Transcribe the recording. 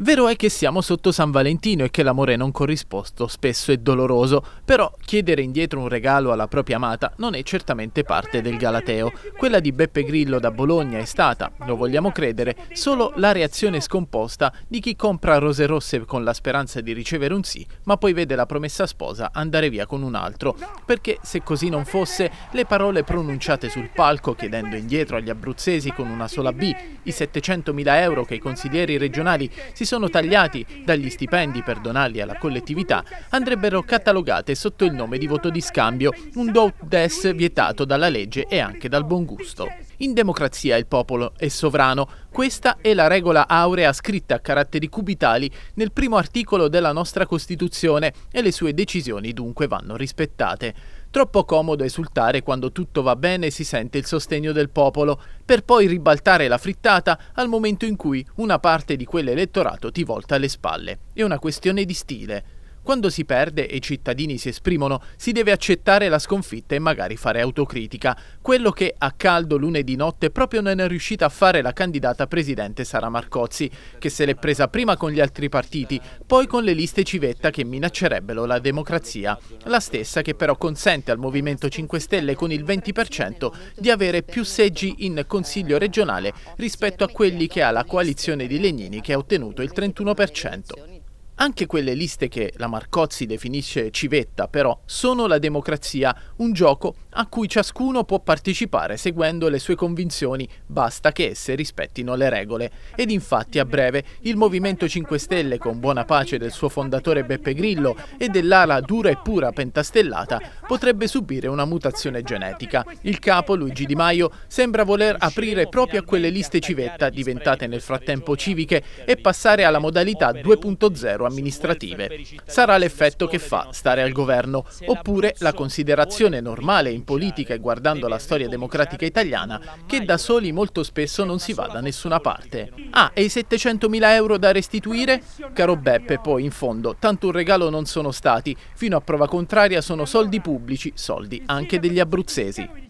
Vero è che siamo sotto San Valentino e che l'amore non corrisposto spesso è doloroso, però chiedere indietro un regalo alla propria amata non è certamente parte del Galateo. Quella di Beppe Grillo da Bologna è stata, lo vogliamo credere, solo la reazione scomposta di chi compra rose rosse con la speranza di ricevere un sì, ma poi vede la promessa sposa andare via con un altro. Perché se così non fosse, le parole pronunciate sul palco chiedendo indietro agli abruzzesi con una sola B i 700.000 euro che i consiglieri regionali si sono tagliati dagli stipendi per donarli alla collettività andrebbero catalogate sotto il nome di voto di scambio, un do des vietato dalla legge e anche dal buon gusto. In democrazia il popolo è sovrano. Questa è la regola aurea scritta a caratteri cubitali nel primo articolo della nostra Costituzione e le sue decisioni dunque vanno rispettate. Troppo comodo esultare quando tutto va bene e si sente il sostegno del popolo, per poi ribaltare la frittata al momento in cui una parte di quell'elettorato ti volta le spalle. È una questione di stile. Quando si perde e i cittadini si esprimono, si deve accettare la sconfitta e magari fare autocritica, quello che a caldo lunedì notte proprio non è riuscita a fare la candidata presidente Sara Marcozzi, che se l'è presa prima con gli altri partiti, poi con le liste civetta che minaccerebbero la democrazia, la stessa che però consente al Movimento 5 Stelle con il 20% di avere più seggi in Consiglio regionale rispetto a quelli che ha la coalizione di Legnini che ha ottenuto il 31%. Anche quelle liste che la Marcozzi definisce civetta, però, sono la democrazia, un gioco a cui ciascuno può partecipare seguendo le sue convinzioni, basta che esse rispettino le regole. Ed infatti a breve il Movimento 5 Stelle, con buona pace del suo fondatore Beppe Grillo e dell'ala dura e pura pentastellata, potrebbe subire una mutazione genetica. Il capo, Luigi Di Maio, sembra voler aprire proprio a quelle liste civetta diventate nel frattempo civiche e passare alla modalità 2.0 amministrative. Sarà l'effetto che fa stare al governo, oppure la considerazione normale in politica e guardando la storia democratica italiana che da soli molto spesso non si va da nessuna parte. Ah, e i 700.000 euro da restituire? Caro Beppe, poi in fondo, tanto un regalo non sono stati, fino a prova contraria sono soldi pubblici, soldi anche degli abruzzesi.